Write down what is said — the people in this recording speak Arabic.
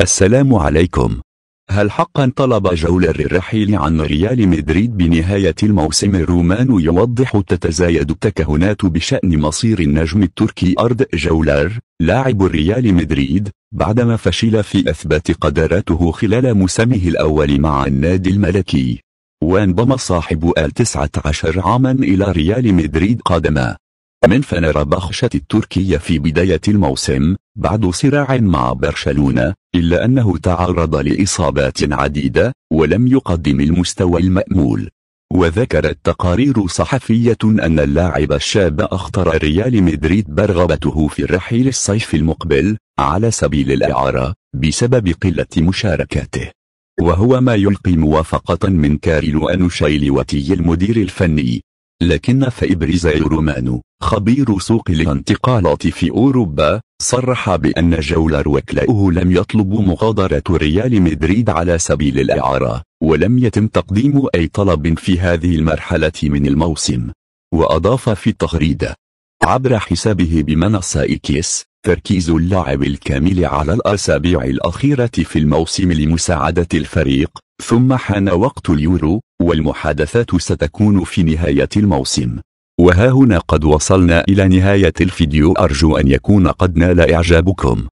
السلام عليكم هل حقا طلب جولر الرحيل عن ريال مدريد بنهاية الموسم الرومان يوضح تتزايد التكهنات بشأن مصير النجم التركي أرد جولر لاعب ريال مدريد بعدما فشل في إثبات قدراته خلال موسمه الأول مع النادي الملكي وانضم صاحب ال 19 عاما إلى ريال مدريد قادما من فنر بخشة التركية في بداية الموسم بعد صراع مع برشلونة إلا أنه تعرض لإصابات عديدة ولم يقدم المستوى المأمول وذكرت تقارير صحفية أن اللاعب الشاب أخطر ريال مدريد برغبته في الرحيل الصيف المقبل على سبيل الإعارة بسبب قلة مشاركاته وهو ما يلقي موافقة من كاريلو وتي المدير الفني لكن فإبريز رومانو خبير سوق الانتقالات في أوروبا صرح بأن جولر وكلاؤه لم يطلبوا مغادرة ريال مدريد على سبيل الإعارة ولم يتم تقديم أي طلب في هذه المرحلة من الموسم وأضاف في التغريدة عبر حسابه بمنصة إكيس تركيز اللاعب الكامل على الأسابيع الأخيرة في الموسم لمساعدة الفريق ثم حان وقت اليورو والمحادثات ستكون في نهاية الموسم وها هنا قد وصلنا إلى نهاية الفيديو أرجو أن يكون قد نال إعجابكم